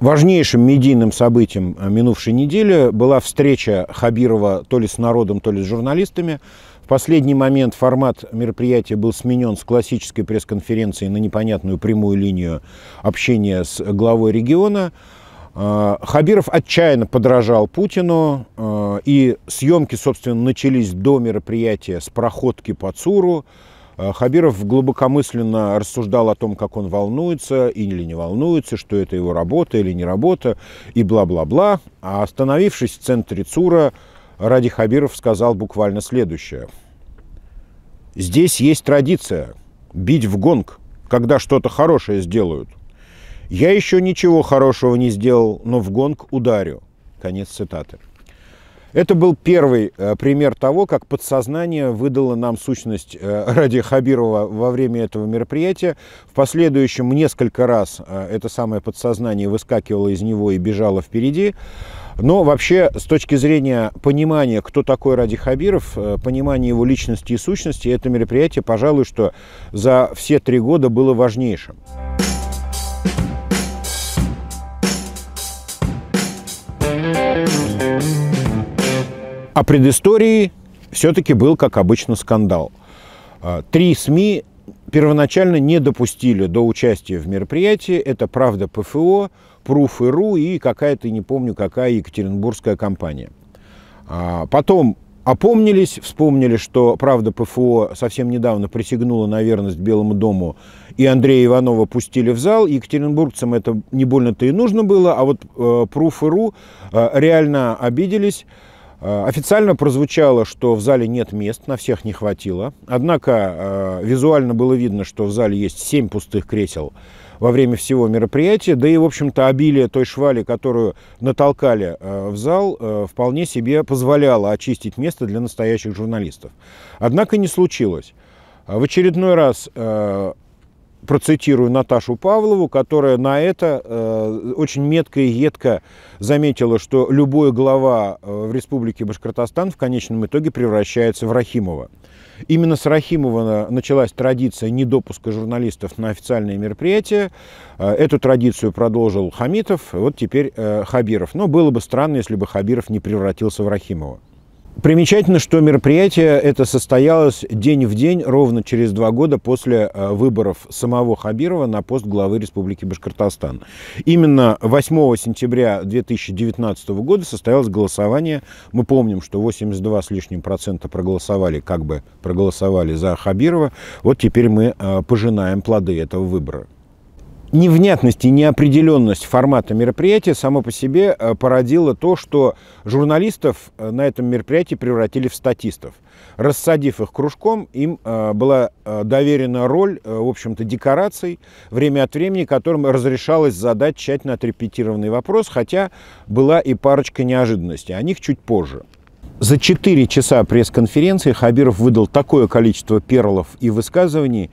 Важнейшим медийным событием э, минувшей недели была встреча Хабирова то ли с народом, то ли с журналистами последний момент формат мероприятия был сменен с классической пресс-конференции на непонятную прямую линию общения с главой региона. А, Хабиров отчаянно подражал Путину, а, и съемки, собственно, начались до мероприятия с проходки по ЦУРу. А, Хабиров глубокомысленно рассуждал о том, как он волнуется или не волнуется, что это его работа или не работа, и бла-бла-бла. А остановившись в центре ЦУРа, Ради Хабиров сказал буквально следующее. «Здесь есть традиция – бить в гонг, когда что-то хорошее сделают. Я еще ничего хорошего не сделал, но в гонг ударю». Конец цитаты. Это был первый э, пример того, как подсознание выдало нам сущность э, Ради Хабирова во время этого мероприятия. В последующем несколько раз э, это самое подсознание выскакивало из него и бежало впереди. Но вообще, с точки зрения понимания, кто такой Ради Хабиров, понимания его личности и сущности, это мероприятие, пожалуй, что за все три года было важнейшим. А предыстории все-таки был, как обычно, скандал. А, три СМИ первоначально не допустили до участия в мероприятии. Это «Правда ПФО», «Пруф.ру» и какая-то, не помню, какая екатеринбургская компания. А, потом опомнились, вспомнили, что «Правда ПФО» совсем недавно присягнула на верность Белому дому, и Андрея Иванова пустили в зал. Екатеринбургцам это не больно-то и нужно было, а вот э, «Пруф.ру» э, реально обиделись, а, официально прозвучало, что в зале нет мест, на всех не хватило. Однако а, визуально было видно, что в зале есть 7 пустых кресел во время всего мероприятия. Да и, в общем-то, обилие той швали, которую натолкали а, в зал, вполне себе позволяло очистить место для настоящих журналистов. Однако не случилось. В очередной раз процитирую Наташу Павлову, которая на это э, очень метко и едко заметила, что любой глава э, в Республике Башкортостан в конечном итоге превращается в Рахимова. Именно с Рахимова началась традиция недопуска журналистов на официальные мероприятия. Э, эту традицию продолжил Хамитов, вот теперь э, Хабиров. Но было бы странно, если бы Хабиров не превратился в Рахимова. Примечательно, что мероприятие это состоялось день в день, ровно через два года после э, выборов самого Хабирова на пост главы Республики Башкортостан. Именно 8 сентября 2019 года состоялось голосование. Мы помним, что 82 с лишним процента проголосовали, как бы проголосовали за Хабирова. Вот теперь мы э, пожинаем плоды этого выбора невнятность и неопределенность формата мероприятия само по себе э, породило то, что журналистов э, на этом мероприятии превратили в статистов. Рассадив их кружком, им э, была доверена роль, в общем-то, декораций, время от времени которым разрешалось задать тщательно отрепетированный вопрос, хотя была и парочка неожиданностей, о них чуть позже. За четыре часа пресс-конференции Хабиров выдал такое количество перлов и высказываний,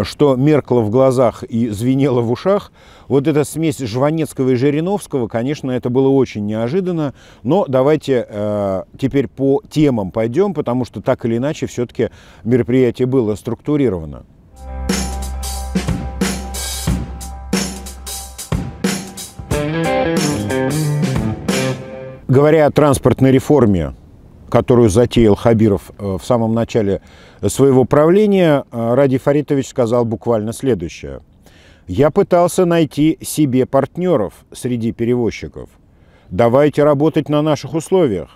Э, что меркло в глазах и звенело в ушах. Вот эта смесь Жванецкого и Жириновского, конечно, это было очень неожиданно, но давайте э, теперь по темам пойдем, потому что так или иначе все-таки мероприятие было структурировано. Говоря о транспортной реформе, которую затеял Хабиров э, в самом начале своего правления, э, Ради Фаритович сказал буквально следующее. «Я пытался найти себе партнеров среди перевозчиков. Давайте работать на наших условиях.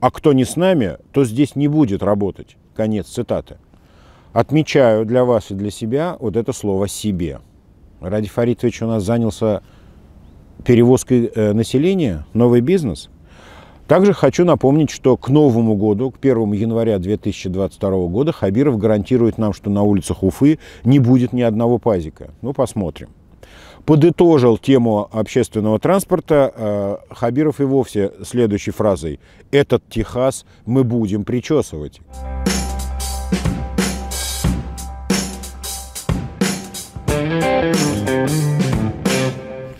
А кто не с нами, то здесь не будет работать». Конец цитаты. Отмечаю для вас и для себя вот это слово «себе». Ради Фаритович у нас занялся перевозкой э, населения, новый бизнес – также хочу напомнить, что к Новому году, к 1 января 2022 года, Хабиров гарантирует нам, что на улицах Уфы не будет ни одного пазика. Ну, посмотрим. Подытожил тему общественного транспорта э, Хабиров и вовсе следующей фразой «Этот Техас мы будем причесывать».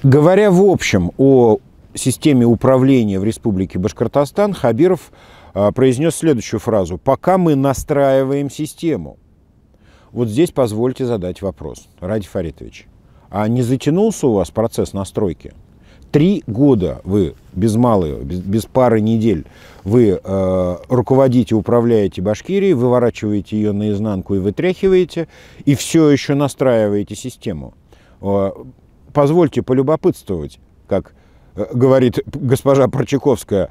Говоря в общем о системе управления в Республике Башкортостан Хабиров а, произнес следующую фразу. «Пока мы настраиваем систему». Вот здесь позвольте задать вопрос, Ради Фаритович. А не затянулся у вас процесс настройки? Три года вы без малого, без, без пары недель вы э, руководите, управляете Башкирией, выворачиваете ее наизнанку и вытряхиваете, и все еще настраиваете систему. Э, позвольте полюбопытствовать, как Э, говорит госпожа Парчаковская,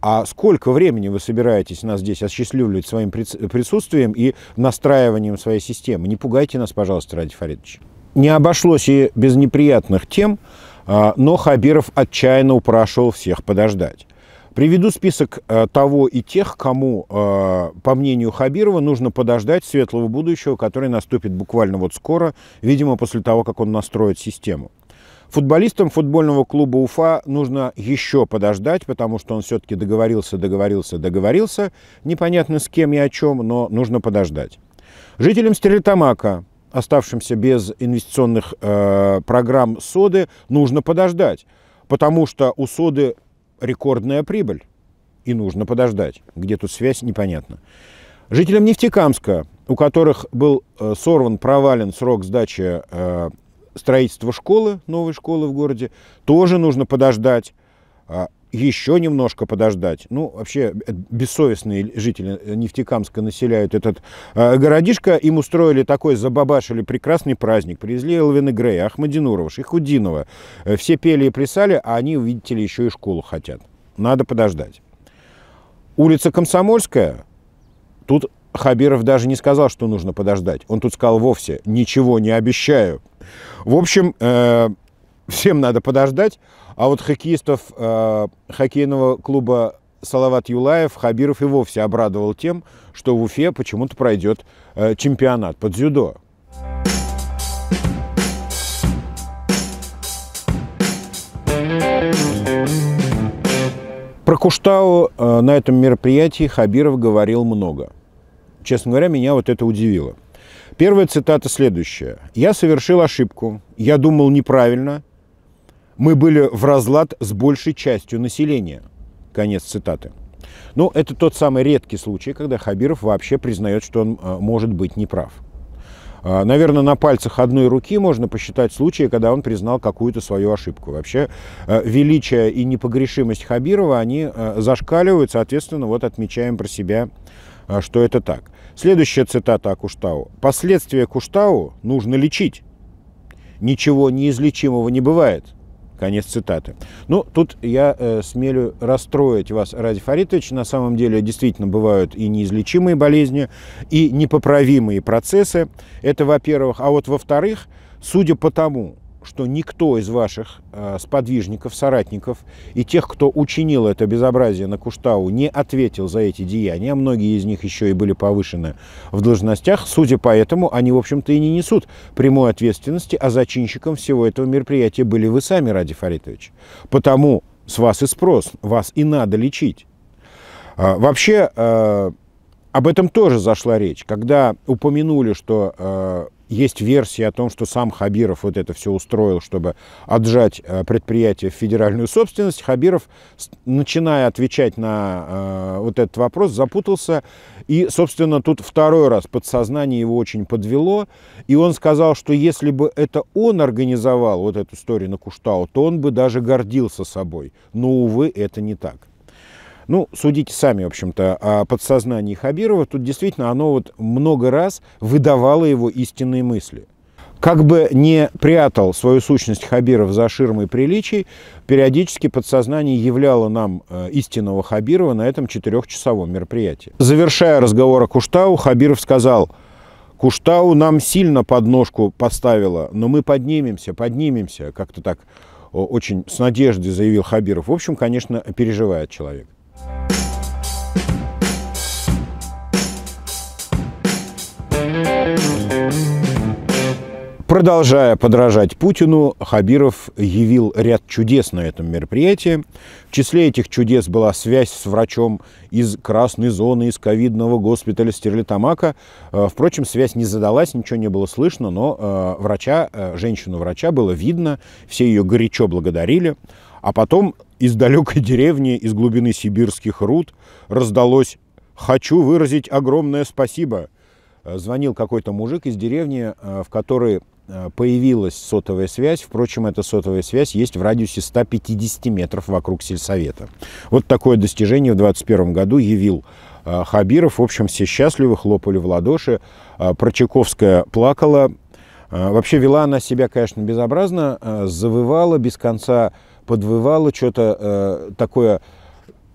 а сколько времени вы собираетесь нас здесь осчастливливать своим присутствием и настраиванием своей системы? Не пугайте нас, пожалуйста, Ради Фаридович. Не обошлось и без неприятных тем, а, но Хабиров отчаянно упрашивал всех подождать. Приведу список э, того и тех, кому, э, по мнению Хабирова, нужно подождать светлого будущего, которое наступит буквально вот скоро, видимо, после того, как он настроит систему. Футболистам футбольного клуба Уфа нужно еще подождать, потому что он все-таки договорился, договорился, договорился. Непонятно с кем и о чем, но нужно подождать. Жителям Стерлитамака, оставшимся без инвестиционных э, программ СОДы, нужно подождать, потому что у СОДы рекордная прибыль, и нужно подождать. Где тут связь, непонятно. Жителям Нефтекамска, у которых был э, сорван, провален срок сдачи э, строительство школы, новой школы в городе, тоже нужно подождать, а, еще немножко подождать. Ну, вообще, э, бессовестные жители э, Нефтекамска населяют этот а, городишко. Им устроили такой, забабашили прекрасный праздник. Привезли Элвина Грея, Ахмадинурова, Шихудинова. Э, все пели и плясали, а они, видите ли, еще и школу хотят. Надо подождать. Улица Комсомольская. Тут Хабиров даже не сказал, что нужно подождать. Он тут сказал вовсе «Ничего не обещаю». В общем, э, всем надо подождать. А вот хоккеистов э, хоккейного клуба Салават Юлаев Хабиров и вовсе обрадовал тем, что в Уфе почему-то пройдет э, чемпионат под дзюдо. Про Куштау на этом мероприятии Хабиров говорил много. Честно говоря, меня вот это удивило. Первая цитата следующая. «Я совершил ошибку. Я думал неправильно. Мы были в разлад с большей частью населения». Конец цитаты. Ну, это тот самый редкий случай, когда Хабиров вообще признает, что он э, может быть неправ. А, наверное, на пальцах одной руки можно посчитать случаи, когда он признал какую-то свою ошибку. Вообще, э, величие и непогрешимость Хабирова, они э, зашкаливают, соответственно, вот отмечаем про себя, что это так. Следующая цитата о Куштау. «Последствия Куштау нужно лечить. Ничего неизлечимого не бывает». Конец цитаты. Ну, тут я э, смелю расстроить вас, Ради Фаритович. На самом деле действительно бывают и неизлечимые болезни, и непоправимые процессы. Это во-первых. А вот во-вторых, судя по тому, что никто из ваших э, сподвижников, соратников и тех, кто учинил это безобразие на Куштау, не ответил за эти деяния. А многие из них еще и были повышены в должностях. Судя по этому, они, в общем-то, и не несут прямой ответственности, а зачинщиком всего этого мероприятия были вы сами, Ради Фаритович. Потому с вас и спрос, вас и надо лечить. Э, вообще, э, об этом тоже зашла речь, когда упомянули, что э, есть версия о том, что сам Хабиров вот это все устроил, чтобы отжать э, предприятие в федеральную собственность. Хабиров, начиная отвечать на э, вот этот вопрос, запутался. И, собственно, тут второй раз подсознание его очень подвело. И он сказал, что если бы это он организовал вот эту историю на Куштау, то он бы даже гордился собой. Но, увы, это не так. Ну, судите сами, в общем-то, о подсознании Хабирова. Тут действительно оно вот много раз выдавало его истинные мысли. Как бы не прятал свою сущность Хабиров за ширмой приличий, периодически подсознание являло нам э, истинного Хабирова на этом четырехчасовом мероприятии. Завершая разговор о Куштау, Хабиров сказал, «Куштау нам сильно подножку поставила, но мы поднимемся, поднимемся», как-то так очень с надеждой заявил Хабиров. В общем, конечно, переживает человек. Продолжая подражать Путину, Хабиров явил ряд чудес на этом мероприятии. В числе этих чудес была связь с врачом из красной зоны, из ковидного госпиталя Стерлитамака. Э, впрочем, связь не задалась, ничего не было слышно, но э, врача, э, женщину-врача было видно, все ее горячо благодарили. А потом из далекой деревни, из глубины сибирских руд раздалось «Хочу выразить огромное спасибо». Звонил какой-то мужик из деревни, в которой Э, появилась сотовая связь. Впрочем, эта сотовая связь есть в радиусе 150 метров вокруг сельсовета. Вот такое достижение в 2021 году явил э, Хабиров. В общем, все счастливы, хлопали в ладоши. Э, Прочаковская плакала. Вообще вела она себя, конечно, безобразно, завывала без конца, подвывала, что-то такое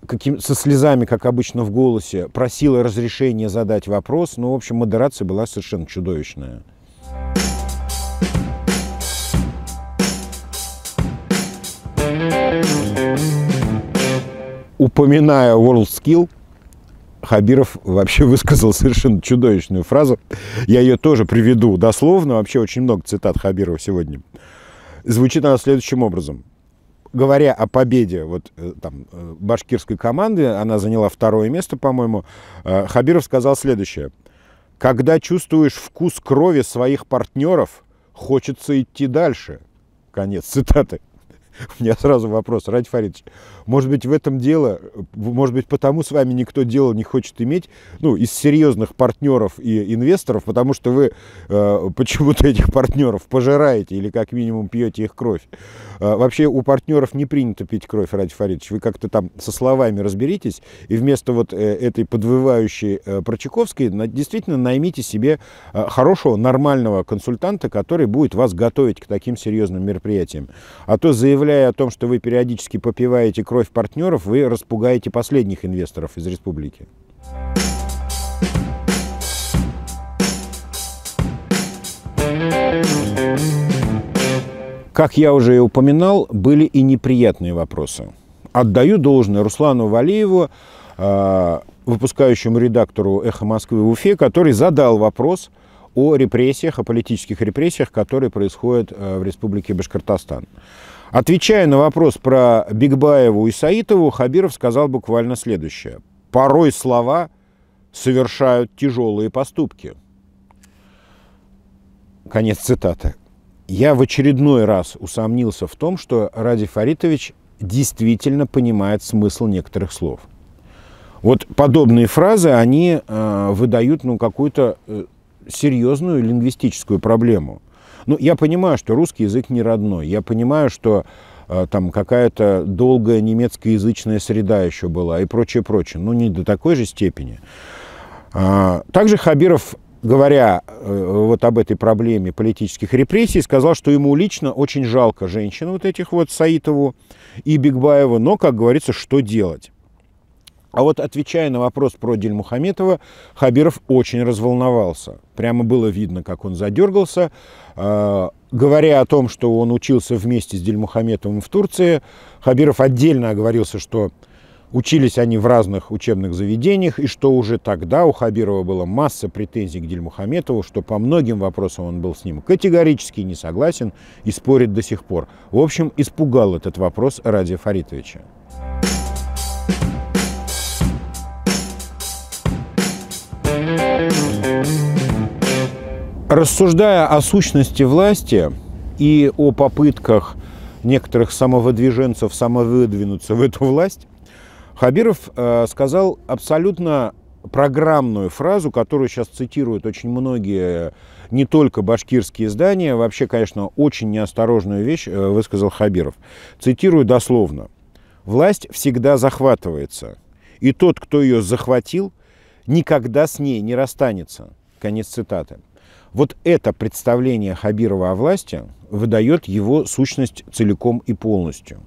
каким, со слезами, как обычно, в голосе, просила разрешения задать вопрос. Ну, в общем, модерация была совершенно чудовищная. упоминая WorldSkill, Хабиров вообще высказал совершенно чудовищную фразу. Я ее тоже приведу дословно. Вообще очень много цитат Хабирова сегодня. Звучит она следующим образом. Говоря о победе вот, э, там, э, башкирской команды, она заняла второе место, по-моему, э, Хабиров сказал следующее. «Когда чувствуешь вкус крови своих партнеров, хочется идти дальше». Конец цитаты. У меня сразу вопрос, Ради Фаридович, может быть в этом дело, может быть потому с вами никто дело не хочет иметь, ну, из серьезных партнеров и инвесторов, потому что вы э, почему-то этих партнеров пожираете или как минимум пьете их кровь. Э, вообще у партнеров не принято пить кровь, Ради Фаридович, вы как-то там со словами разберитесь и вместо вот э, этой подвывающей э, Прочаковской на, действительно наймите себе э, хорошего, нормального консультанта, который будет вас готовить к таким серьезным мероприятиям. А то заявляете заявляя о том, что вы периодически попиваете кровь партнеров, вы распугаете последних инвесторов из республики. Как я уже и упоминал, были и неприятные вопросы. Отдаю должное Руслану Валиеву, а, выпускающему редактору «Эхо Москвы» в Уфе, который задал вопрос о репрессиях, о политических репрессиях, которые происходят а, в республике Башкортостан. Отвечая на вопрос про Бигбаеву и Саитову, Хабиров сказал буквально следующее. «Порой слова совершают тяжелые поступки». Конец цитаты. Я в очередной раз усомнился в том, что Ради Фаритович действительно понимает смысл некоторых слов. Вот подобные фразы, они э, выдают ну, какую-то э, серьезную лингвистическую проблему – ну, я понимаю, что русский язык не родной. Я понимаю, что э, там какая-то долгая немецкоязычная среда еще была и прочее, прочее. Но ну, не до такой же степени. А, также Хабиров, говоря э, вот об этой проблеме политических репрессий, сказал, что ему лично очень жалко женщин вот этих вот, Саитову и Бигбаева, но, как говорится, что делать? А вот отвечая на вопрос про Дильмухаметова, Хабиров очень разволновался. Прямо было видно, как он задергался. А, говоря о том, что он учился вместе с Дильмухаметовым в Турции, Хабиров отдельно оговорился, что учились они в разных учебных заведениях, и что уже тогда у Хабирова была масса претензий к Дильмухаметову, что по многим вопросам он был с ним категорически не согласен и спорит до сих пор. В общем, испугал этот вопрос Радия Фаритовича. Рассуждая о сущности власти и о попытках некоторых самовыдвиженцев самовыдвинуться в эту власть, Хабиров э, сказал абсолютно программную фразу, которую сейчас цитируют очень многие, не только башкирские издания, вообще, конечно, очень неосторожную вещь э, высказал Хабиров. Цитирую дословно. «Власть всегда захватывается, и тот, кто ее захватил, никогда с ней не расстанется». Конец цитаты. Вот это представление Хабирова о власти выдает его сущность целиком и полностью.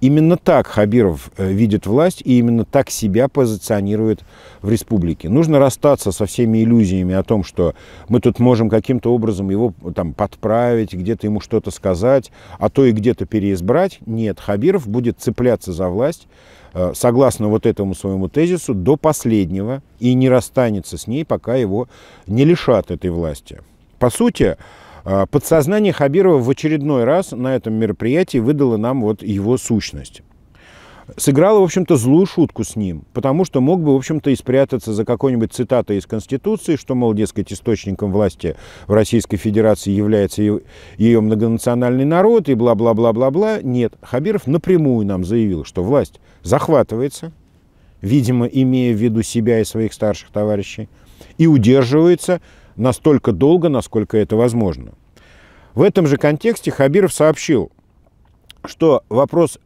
Именно так Хабиров э, видит власть и именно так себя позиционирует в республике. Нужно расстаться со всеми иллюзиями о том, что мы тут можем каким-то образом его там подправить, где-то ему что-то сказать, а то и где-то переизбрать. Нет, Хабиров будет цепляться за власть э, согласно вот этому своему тезису до последнего и не расстанется с ней, пока его не лишат этой власти. По сути, а, подсознание Хабирова в очередной раз на этом мероприятии выдало нам вот его сущность. Сыграла, в общем-то, злую шутку с ним, потому что мог бы, в общем-то, и спрятаться за какой-нибудь цитатой из Конституции, что, мол, дескать, источником власти в Российской Федерации является ее, ее многонациональный народ и бла-бла-бла-бла-бла. Нет, Хабиров напрямую нам заявил, что власть захватывается, видимо, имея в виду себя и своих старших товарищей, и удерживается – настолько долго, насколько это возможно. В этом же контексте Хабиров сообщил, что вопрос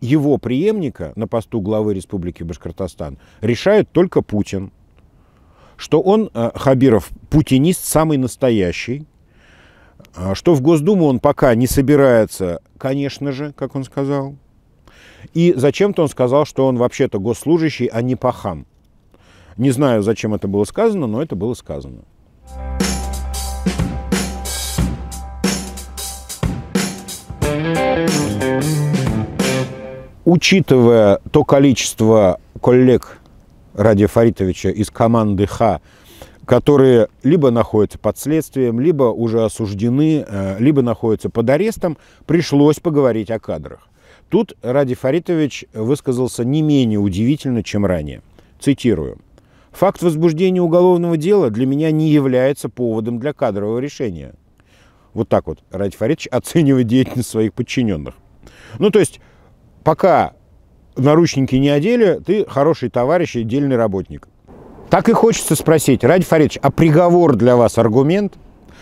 его преемника на посту главы Республики Башкортостан решает только Путин, что он, э, Хабиров, путинист самый настоящий, э, что в Госдуму он пока не собирается, конечно же, как он сказал, и зачем-то он сказал, что он вообще-то госслужащий, а не пахан. Не знаю, зачем это было сказано, но это было сказано. учитывая то количество коллег Радия Фаритовича из команды «Х», которые либо находятся под следствием, либо уже осуждены, э, либо находятся под арестом, пришлось поговорить о кадрах. Тут Ради Фаритович высказался не менее удивительно, чем ранее. Цитирую. «Факт возбуждения уголовного дела для меня не является поводом для кадрового решения». Вот так вот Ради Фаритович оценивает деятельность своих подчиненных. Ну, то есть пока наручники не одели, ты хороший товарищ и дельный работник. Так и хочется спросить, Ради Фаридович, а приговор для вас аргумент?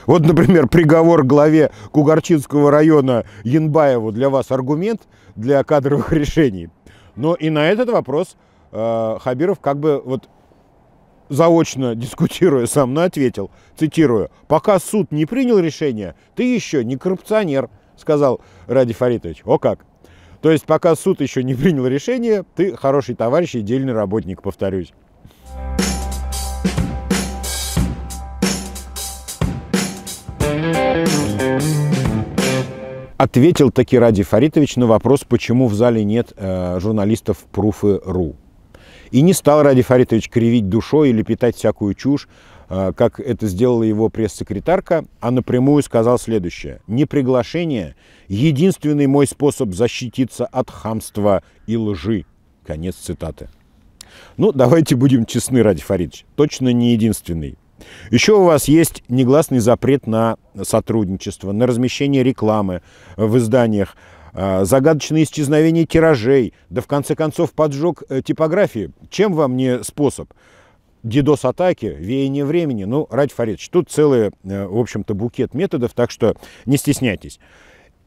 Вот, например, приговор главе Кугарчинского района Янбаеву для вас аргумент для кадровых решений. Но и на этот вопрос э, Хабиров как бы вот заочно дискутируя со мной ответил, цитирую, «Пока суд не принял решение, ты еще не коррупционер», сказал Ради Фаритович. О как! То есть пока суд еще не принял решение, ты хороший товарищ и дельный работник, повторюсь. Ответил таки Ради Фаритович на вопрос, почему в зале нет э, журналистов Пруфы.ру. И не стал Ради Фаритович кривить душой или питать всякую чушь, Э, как это сделала его пресс-секретарка, а напрямую сказал следующее. не приглашение – единственный мой способ защититься от хамства и лжи. Конец цитаты. Ну, давайте будем честны, Ради Фаридович, точно не единственный. Еще у вас есть негласный запрет на сотрудничество, на размещение рекламы в изданиях, э, загадочное исчезновение тиражей, да в конце концов поджог э, типографии. Чем вам не способ? дидос-атаки, веяние времени. Ну, Радь Фаридович, тут целый, э, в общем-то, букет методов, так что не стесняйтесь.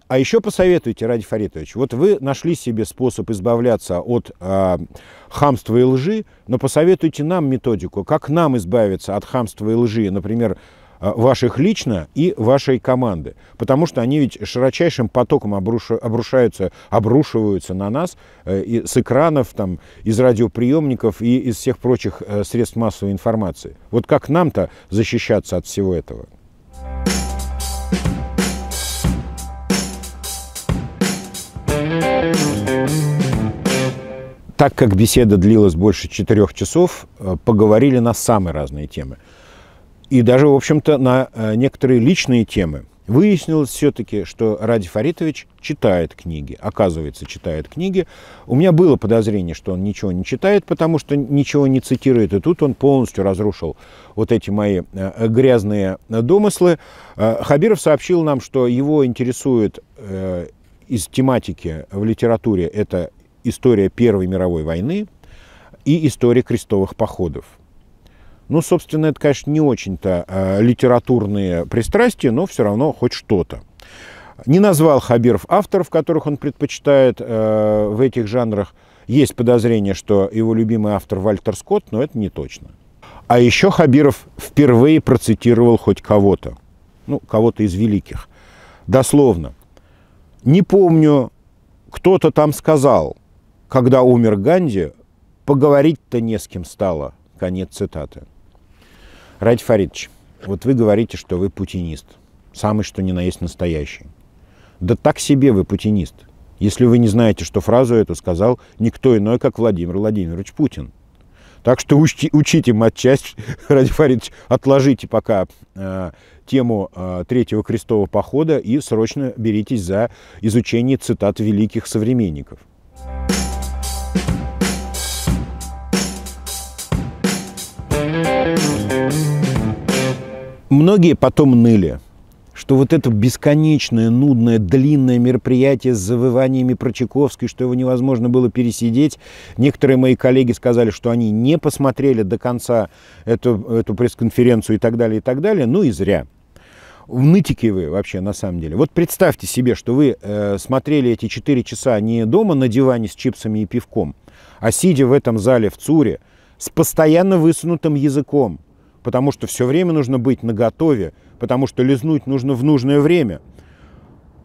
А еще посоветуйте, Ради Фаритович, вот вы нашли себе способ избавляться от э, хамства и лжи, но посоветуйте нам методику, как нам избавиться от хамства и лжи, например, а, ваших лично и вашей команды. Потому что они ведь широчайшим потоком обрушаются, обрушиваются на нас э, и с экранов, там, из радиоприемников и из всех прочих э, средств массовой информации. Вот как нам-то защищаться от всего этого? Так как беседа длилась больше четырех часов, э, поговорили на самые разные темы – и даже, в общем-то, на э, некоторые личные темы. Выяснилось все-таки, что Ради Фаритович читает книги, оказывается, читает книги. У меня было подозрение, что он ничего не читает, потому что ничего не цитирует. И тут он полностью разрушил вот эти мои э, грязные домыслы. Э, Хабиров сообщил нам, что его интересует из тематики в литературе это история Первой мировой войны и история крестовых походов. Ну, собственно, это, конечно, не очень-то а, литературные пристрастия, но все равно хоть что-то. Не назвал Хабиров авторов, которых он предпочитает э, в этих жанрах. Есть подозрение, что его любимый автор Вальтер Скотт, но это не точно. А еще Хабиров впервые процитировал хоть кого-то, ну, кого-то из великих. Дословно. Не помню, кто-то там сказал, когда умер Ганди, поговорить-то не с кем стало. Конец цитаты. Ради Фаридович, вот вы говорите, что вы путинист, самый что ни на есть настоящий. Да так себе вы путинист, если вы не знаете, что фразу эту сказал никто иной, как Владимир Владимирович Путин. Так что учти, учите матчасть, Ради Фаридович, отложите пока э, тему э, Третьего крестового похода и срочно беритесь за изучение цитат великих современников. Thank you Многие потом ныли, что вот это бесконечное, нудное, длинное мероприятие с завываниями про Чайковский, что его невозможно было пересидеть. Некоторые мои коллеги сказали, что они не посмотрели до конца эту, эту пресс-конференцию и так далее, и так далее. Ну и зря. Нытики вы вообще на самом деле. Вот представьте себе, что вы э, смотрели эти 4 часа не дома на диване с чипсами и пивком, а сидя в этом зале в ЦУРе с постоянно высунутым языком – потому что все время нужно быть наготове, потому что лизнуть нужно в нужное время.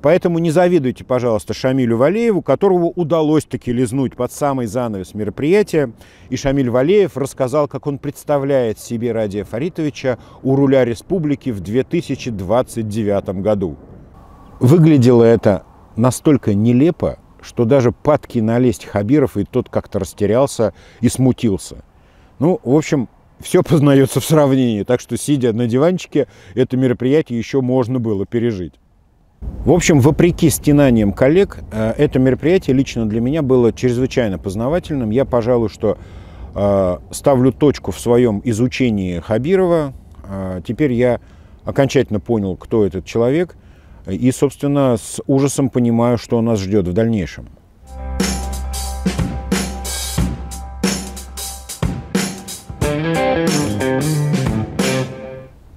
Поэтому не завидуйте, пожалуйста, Шамилю Валееву, которого удалось таки лизнуть под самый занавес мероприятия. И Шамиль Валеев рассказал, как он представляет себе Радия Фаритовича у руля республики в 2029 году. Выглядело это настолько нелепо, что даже падки налезть Хабиров, и тот как-то растерялся и смутился. Ну, в общем, все познается в сравнении. Так что, сидя на диванчике, это мероприятие еще можно было пережить. В общем, вопреки стенаниям коллег, э, это мероприятие лично для меня было чрезвычайно познавательным. Я, пожалуй, что э, ставлю точку в своем изучении Хабирова. Э, теперь я окончательно понял, кто этот человек, и, собственно, с ужасом понимаю, что нас ждет в дальнейшем.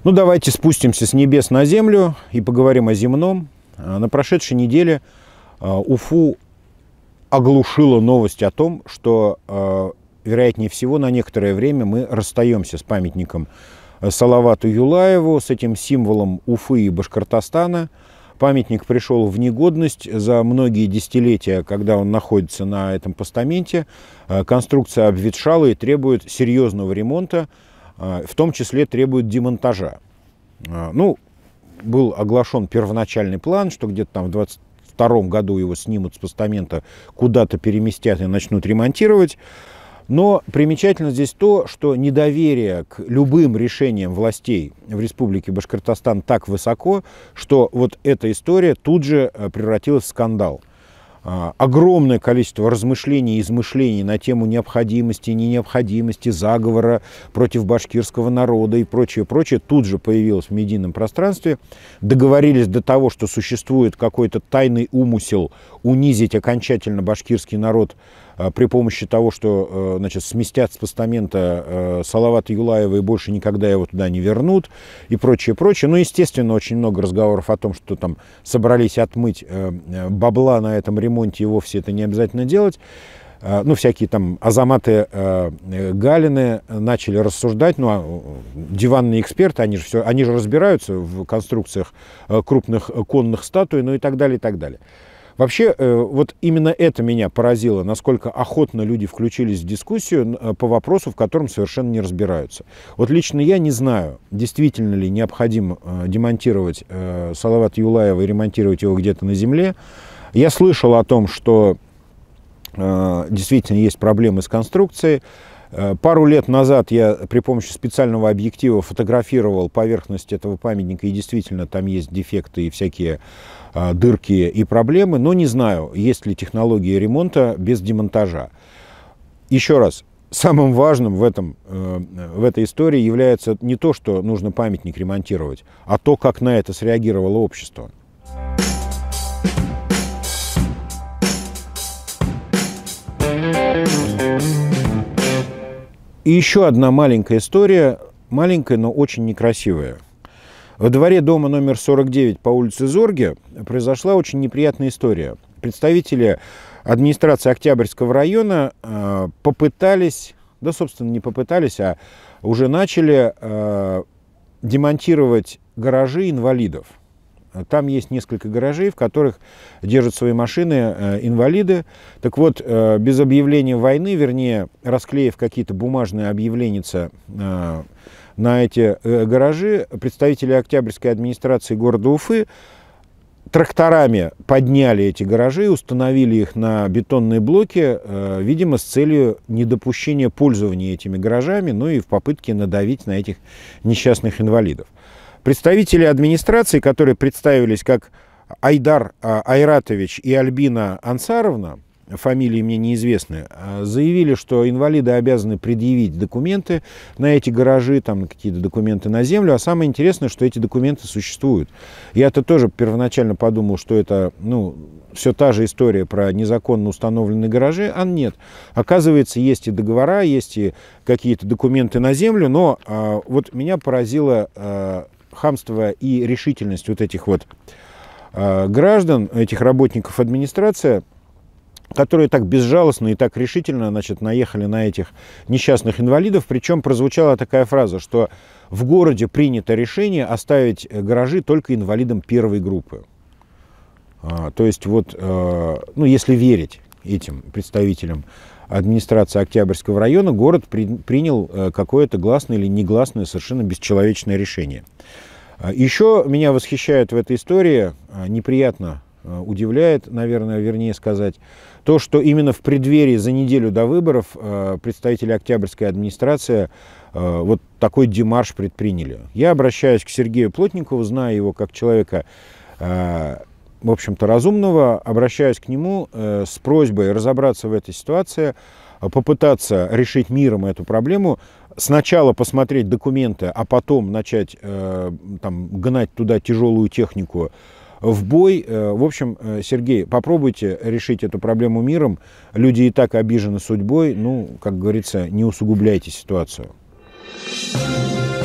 Ну, давайте спустимся с небес на землю и поговорим о земном. А, на прошедшей неделе а, Уфу оглушила новость о том, что, а, вероятнее всего, на некоторое время мы расстаемся с памятником Салавату Юлаеву, с этим символом Уфы и Башкортостана. Памятник пришел в негодность за многие десятилетия, когда он находится на этом постаменте. Конструкция обветшала и требует серьезного ремонта. А, в том числе требует демонтажа. А, ну, был оглашен первоначальный план, что где-то там в 22 году его снимут с постамента, куда-то переместят и начнут ремонтировать. Но примечательно здесь то, что недоверие к любым решениям властей в Республике Башкортостан так высоко, что вот эта история тут же э, превратилась в скандал. А, огромное количество размышлений и измышлений на тему необходимости, не необходимости, заговора против башкирского народа и прочее, прочее, тут же появилось в медийном пространстве. Договорились до того, что существует какой-то тайный умысел унизить окончательно башкирский народ а при помощи того, что э, значит, сместят с постамента э, Салавата Юлаева и больше никогда его туда не вернут и прочее, прочее. Ну, естественно, очень много разговоров о том, что там собрались отмыть э, бабла на этом ремонте и вовсе это не обязательно делать а, ну, всякие там азаматы э, Галины начали рассуждать, ну, а диванные эксперты, они же, все, они же разбираются в конструкциях крупных конных статуй, ну и так далее, и так далее. Вообще, э, вот именно это меня поразило, насколько охотно люди включились в дискуссию э, по вопросу, в котором совершенно не разбираются. Вот лично я не знаю, действительно ли необходимо э, демонтировать Салават Юлаева и ремонтировать его где-то на земле. Я слышал о том, что действительно есть проблемы с конструкцией. Пару лет назад я при помощи специального объектива фотографировал поверхность этого памятника, и действительно там есть дефекты и всякие а, дырки и проблемы, но не знаю, есть ли технологии ремонта без демонтажа. Еще раз, самым важным в, этом, э, в этой истории является не то, что нужно памятник ремонтировать, а то, как на это среагировало общество. И еще одна маленькая история, маленькая, но очень некрасивая. Во дворе дома номер 49 по улице Зорге произошла очень неприятная история. Представители администрации Октябрьского района э, попытались, да, собственно, не попытались, а уже начали э, демонтировать гаражи инвалидов. Там есть несколько гаражей, в которых держат свои машины э, инвалиды. Так вот, без объявления войны, вернее, расклеив какие-то бумажные объявленица на эти э, гаражи представители Октябрьской администрации города Уфы тракторами подняли эти гаражи, установили их на бетонные блоки, э, видимо, с целью недопущения пользования этими гаражами, ну и в попытке надавить на этих несчастных инвалидов. Представители администрации, которые представились как Айдар э, Айратович и Альбина Ансаровна, фамилии мне неизвестны, а, заявили, что инвалиды обязаны предъявить документы на эти гаражи, там какие-то документы на землю. А самое интересное, что эти документы существуют. Я-то тоже первоначально подумал, что это ну, все та же история про незаконно установленные гаражи, а нет. Оказывается, есть и договора, есть и какие-то документы на землю, но а, вот меня поразило а, хамство и решительность вот этих вот а, граждан, этих работников администрации – которые так безжалостно и так решительно значит, наехали на этих несчастных инвалидов. Причем прозвучала такая фраза, что в городе принято решение оставить э, гаражи только инвалидам первой группы. А, то есть вот, э, ну, если верить этим представителям администрации Октябрьского района, город при, принял э, какое-то гласное или негласное, совершенно бесчеловечное решение. А, еще меня восхищает в этой истории, а, неприятно Э, удивляет, наверное, вернее сказать, то, что именно в преддверии за неделю до выборов э, представители Октябрьской администрации э, вот такой демарш предприняли. Я обращаюсь к Сергею Плотникову, знаю его как человека, в общем-то, разумного, обращаюсь к нему с просьбой разобраться в этой ситуации, попытаться решить миром эту проблему, сначала посмотреть документы, а потом начать там, гнать туда тяжелую технику, в бой. Э, в общем, э, Сергей, попробуйте решить эту проблему миром. Люди и так обижены судьбой. Ну, как говорится, не усугубляйте ситуацию. Thank you.